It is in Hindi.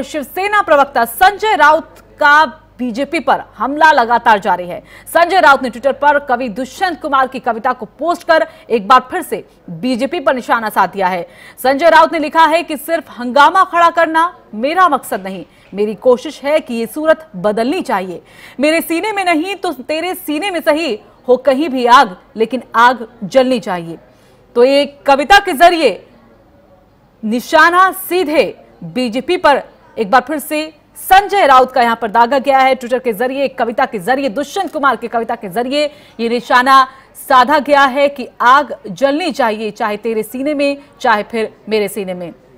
शिवसेना प्रवक्ता संजय राउत का बीजेपी पर हमला लगातार जारी है संजय राउत ने ट्विटर पर कवि दुष्यंत कुमार की कविता को पोस्ट कर एक बार फिर से बीजेपी पर निशाना साध दिया है संजय राउत ने लिखा है कि सिर्फ हंगामा खड़ा करना मेरा मकसद नहीं मेरी कोशिश है कि ये सूरत बदलनी चाहिए मेरे सीने में नहीं तो तेरे सीने में सही हो कहीं भी आग लेकिन आग जलनी चाहिए तो ये कविता के जरिए निशाना सीधे बीजेपी पर एक बार फिर से संजय राउत का यहां पर दागा गया है ट्विटर के जरिए एक कविता के जरिए दुष्यंत कुमार की कविता के जरिए ये निशाना साधा गया है कि आग जलनी चाहिए चाहे तेरे सीने में चाहे फिर मेरे सीने में